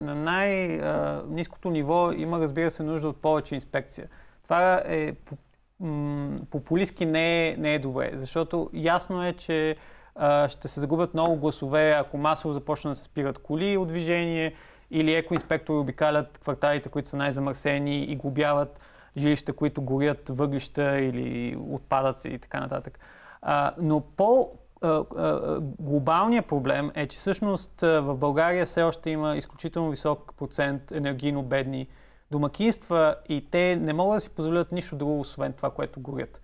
На най-низкото ниво има, разбира се, нужда от повече инспекция. Това е популистски не е, не е добре, защото ясно е, че а, ще се загубят много гласове, ако масово започнат да се спират коли от движение или екоинспектори обикалят кварталите, които са най-замърсени и губяват жилища, които горят въглища или отпадъци и така нататък. А, но по, глобалният проблем е, че всъщност в България все още има изключително висок процент енергийно бедни домакинства и те не могат да си позволят нищо друго, освен това, което горят.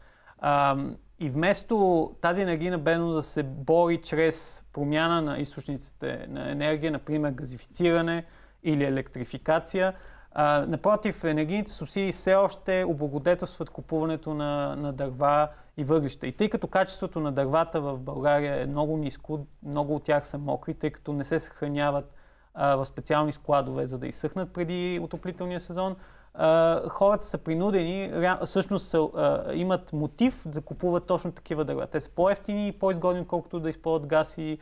И вместо тази енергийна бедност да се бори чрез промяна на източниците на енергия, например газифициране или електрификация, а, напротив, енергийните субсидии все още облагодетелстват купуването на, на дърва, и въглища. И тъй като качеството на дървата в България е много ниско, много от тях са мокри, тъй като не се съхраняват а, в специални складове, за да изсъхнат преди отоплителния сезон, а, хората са принудени, всъщност са, а, имат мотив да купуват точно такива дърва. Те са по-ефтини и по-изгодни, отколкото да използват газ и,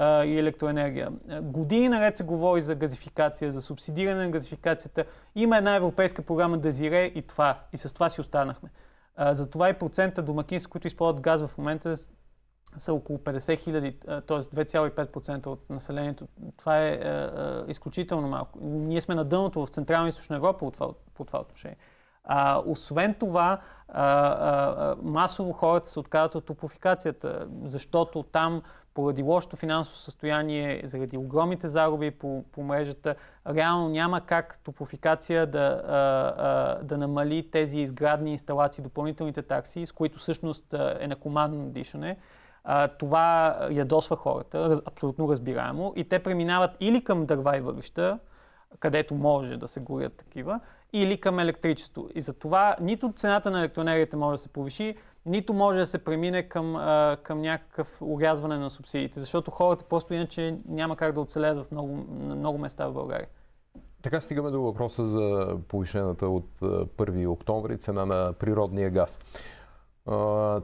и електроенергия. Години наред се говори за газификация, за субсидиране на газификацията. Има една европейска програма Дезире и това. И с това си останахме. За затова и процента домакинства, които използват газ в момента са около 50 хиляди, т.е. 2,5% от населението. Това е, е, е изключително малко. Ние сме на дъното в Централна и Източна Европа това, по това отношение. А, освен това, а, а, масово хората се отказват от топлофикацията, защото там поради лошото финансово състояние, заради огромните загуби по, по мрежата, реално няма как топофикация да, а, а, да намали тези изградни инсталации, допълнителните такси, с които всъщност е на командно дишане. А, това ядосва хората, раз, абсолютно разбираемо, и те преминават или към дърва и въглища, където може да се горят такива, или към електричество. И затова нито цената на електроенергията може да се повиши, нито може да се премине към, а, към някакъв урязване на субсидиите, защото хората просто иначе няма как да оцелеят в много, много места в България. Така стигаме до въпроса за повишената от 1 октомври цена на природния газ.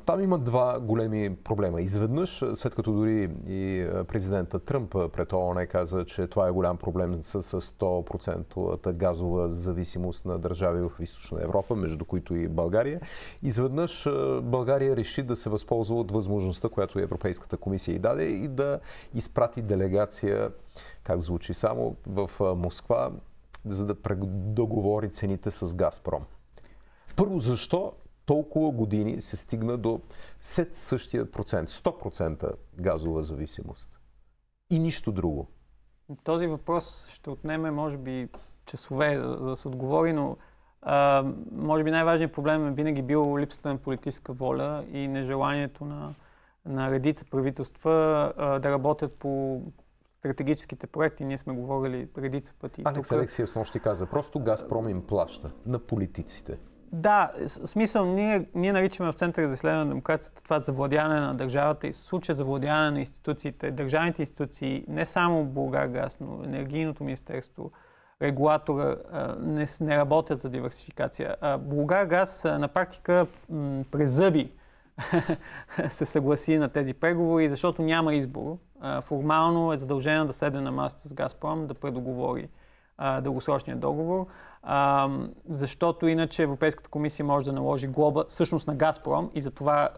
Там има два големи проблема. Изведнъж, след като дори и президента Тръмп пред ООН каза, че това е голям проблем с 100% газова зависимост на държави в Източна Европа, между които и България, изведнъж България реши да се възползва от възможността, която Европейската комисия и даде и да изпрати делегация, как звучи само, в Москва, за да договори цените с Газпром. Първо, защо толкова години се стигна до след същия процент, 100% газова зависимост. И нищо друго. Този въпрос ще отнеме, може би, часове за, да се отговори, но а, може би най-важният проблем е винаги бил липсата на политическа воля и нежеланието на, на редица правителства а, да работят по стратегическите проекти. Ние сме говорили редица пъти. Алекс Алексиев с нощи каза, просто Газпром им плаща на политиците. Да, смисъл, ние, ние наричаме в Центъра за изследване на демокрацията това завладяване на държавата и случая завладяване на институциите, държавните институции, не само Българгаз, но Енергийното министерство, регулатора не, не работят за диверсификация. Българгаз на практика м- се съгласи на тези преговори, защото няма избор. Формално е задължено да седе на масата с Газпром, да предоговори а, дългосрочния договор, а, защото иначе Европейската комисия може да наложи глоба всъщност на Газпром и затова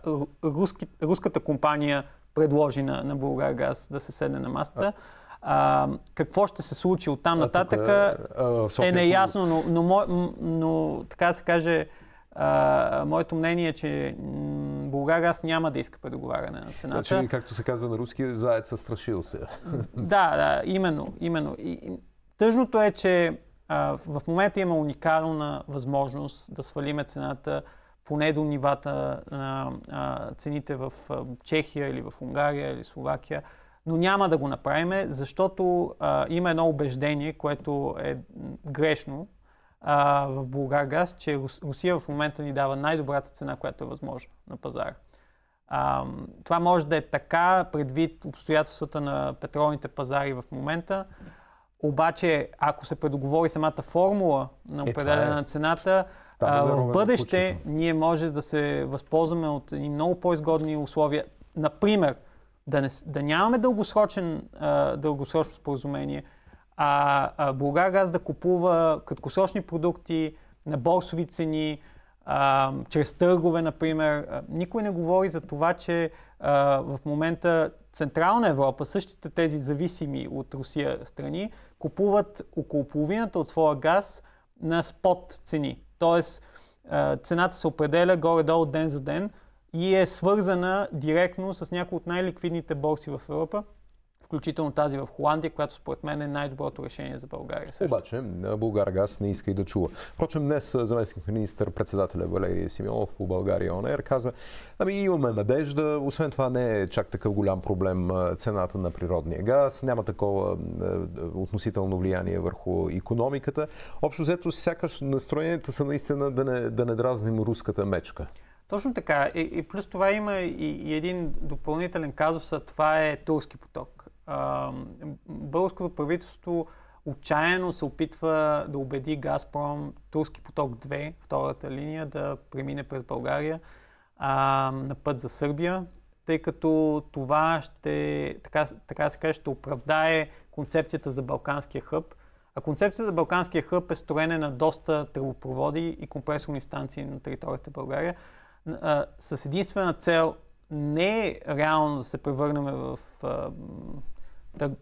руски, руската компания предложи на, на Българ газ да се седне на масата. А, какво ще се случи от там нататък е, е неясно, но, но, но, но така да се каже, а, моето мнение е, че Българ Газ няма да иска предоговаряне на цената. Значи, както се казва на руски, заец страшил се. Да, да, именно, именно. И, Тъжното е, че а, в момента има уникална възможност да свалиме цената поне до нивата на а, цените в Чехия или в Унгария или Словакия, но няма да го направим, защото а, има едно убеждение, което е грешно а, в Булгаргаз, че Русия в момента ни дава най-добрата цена, която е възможна на пазара. А, това може да е така предвид обстоятелствата на петролните пазари в момента, обаче, ако се предоговори самата формула на е, определена е, на цената, а, в бъдеще кучето. ние може да се възползваме от много по-изгодни условия. Например, да, не, да нямаме дългосрочен, а, дългосрочно споразумение, а, а Булгаргаз да купува краткосрочни продукти на борсови цени, а, чрез търгове, например. Никой не говори за това, че в момента Централна Европа, същите тези зависими от Русия страни, купуват около половината от своя газ на спот цени. Тоест, цената се определя горе-долу ден за ден и е свързана директно с някои от най-ликвидните борси в Европа включително тази в Холандия, която според мен е най-доброто решение за България. Също. Обаче е, Газ не иска и да чува. Впрочем, днес е, заместник министър председателя Валерия Симеонов по България ОНР казва, ами имаме надежда, освен това не е чак такъв голям проблем е, цената на природния газ, няма такова относително влияние върху економиката. Общо взето, сякаш настроенията са наистина да не, да не дразним руската мечка. Точно така. И, и плюс това има и, и един допълнителен казус, а това е турски поток българското правителство отчаяно се опитва да убеди Газпром Турски поток 2, втората линия, да премине през България а, на път за Сърбия, тъй като това ще, така, така се каже, ще оправдае концепцията за Балканския хъб. А концепцията за Балканския хъб е строене на доста тръбопроводи и компресорни станции на територията България а, с единствена цел не е реално да се превърнем в а, тър,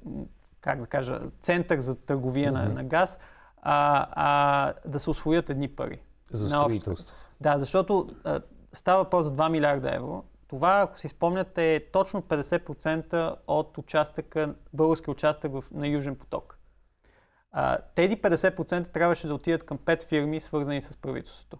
как да кажа, център за търговия mm-hmm. на, на газ, а, а да се освоят едни пари. За строителство. Да, защото а, става въпрос за 2 милиарда евро. Това, ако си спомняте, е точно 50% от участъка, български участък в, на Южен поток. А, тези 50% трябваше да отидат към 5 фирми, свързани с правителството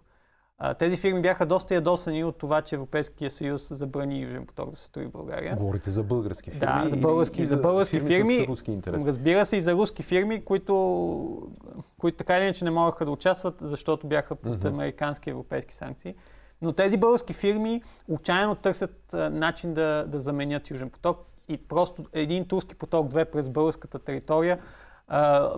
тези фирми бяха доста ядосани от това, че Европейския съюз забрани Южен поток да се строи в България. Говорите за български фирми. Да, за български, и за, за български фирми. фирми с руски интерес. Разбира се, и за руски фирми, които, които така или иначе не могаха да участват, защото бяха под mm-hmm. американски и европейски санкции. Но тези български фирми отчаяно търсят начин да, да заменят Южен поток и просто един турски поток две през българската територия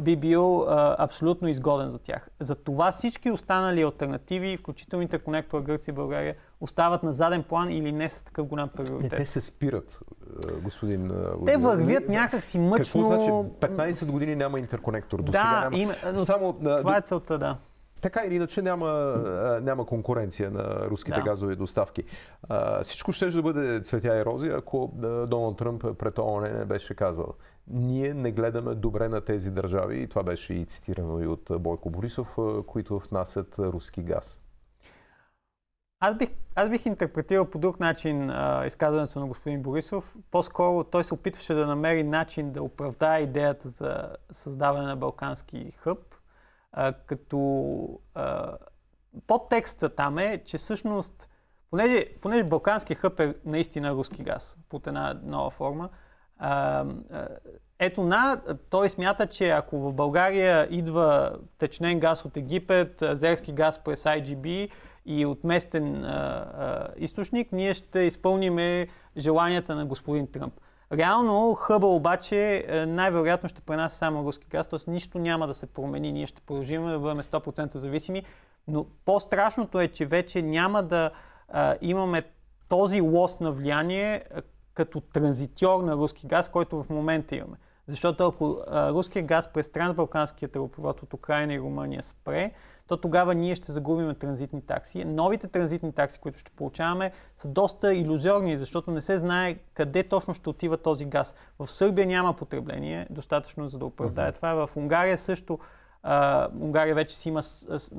би бил а, абсолютно изгоден за тях. За това всички останали альтернативи, включително интерконектора Гърция и България, остават на заден план или не с такъв голям приоритет. Не, те се спират, господин Те вървят някакси мъчно... Какво значи 15 години няма интерконектор? До да, сега няма... Има... Само... Това е целта, да така или иначе няма, няма конкуренция на руските да. газови доставки. А, всичко ще да бъде цветя и рози, ако Доналд Тръмп пред ООН не беше казал. Ние не гледаме добре на тези държави и това беше и цитирано и от Бойко Борисов, които внасят руски газ. Аз бих, аз бих интерпретирал по друг начин а, изказването на господин Борисов. По-скоро той се опитваше да намери начин да оправдае идеята за създаване на Балкански хъб, а, като а, подтекста там е, че всъщност, понеже, понеже Балкански хъп е наистина руски газ под една нова форма, а, а, ето на, той смята, че ако в България идва течнен газ от Египет, зерски газ през IGB и от местен а, а, източник, ние ще изпълниме желанията на господин Тръмп. Реално хъба обаче е, най-вероятно ще пренася само руски газ, т.е. нищо няма да се промени, ние ще продължим да бъдем 100% зависими, но по-страшното е, че вече няма да а, имаме този лост на влияние а, като транзитьор на руски газ, който в момента имаме. Защото ако руският газ през трансбалканския тръбопровод от Украина и Румъния спре, то тогава ние ще загубим транзитни такси. Новите транзитни такси, които ще получаваме, са доста иллюзорни, защото не се знае къде точно ще отива този газ. В Сърбия няма потребление, достатъчно за да оправдае mm-hmm. това. В Унгария също а, Унгария вече си има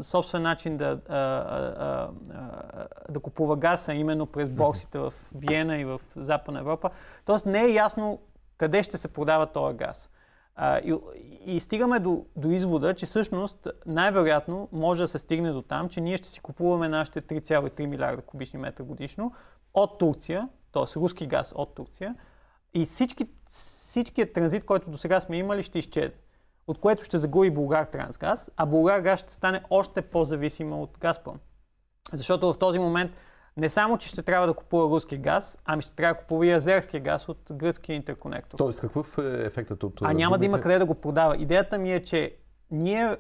собствен начин да, а, а, а, да купува газ, а именно през борсите в Виена и в Западна Европа. Тоест не е ясно къде ще се продава този газ. А, и, и стигаме до, до извода, че всъщност най-вероятно може да се стигне до там, че ние ще си купуваме нашите 3,3 милиарда кубични метра годишно от Турция, т.е. руски газ от Турция, и всички, всичкият транзит, който до сега сме имали, ще изчезне. От което ще загуби Българ Трансгаз, а Българ Газ ще стане още по-зависима от Газпром. Защото в този момент не само, че ще трябва да купува руски газ, ами ще трябва да купува и азерски газ от гръцкия интерконектор. Тоест, какъв е ефектът от А няма да има къде да го продава. Идеята ми е, че ние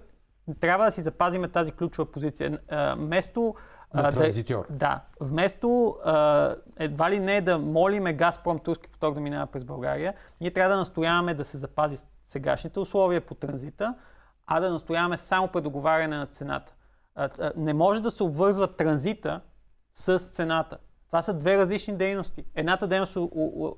трябва да си запазиме тази ключова позиция. Место. вместо на е- транзитьор. Да, да. Вместо а, едва ли не да молиме Газпром Турски поток да минава през България, ние трябва да настояваме да се запази сегашните условия по транзита, а да настояваме само при договаряне на цената. А, а, не може да се обвързва транзита с цената. Това са две различни дейности. Едната дейност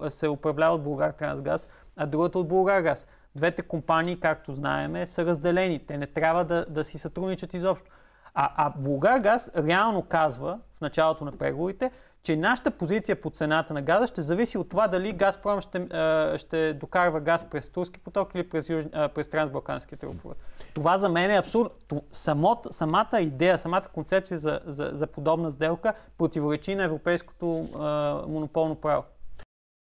се управлява от Българ Трансгаз, а другата от Българ Газ. Двете компании, както знаеме, са разделени. Те не трябва да, да си сътрудничат изобщо. А, а Българ Газ реално казва в началото на преговорите, че нашата позиция по цената на газа ще зависи от това дали Газпром ще, ще докарва газ през Турски поток или през, юж, през Трансбалкански трупове. Това за мен е абсурд. Самот, самата идея, самата концепция за, за, за подобна сделка противоречи на европейското а, монополно право.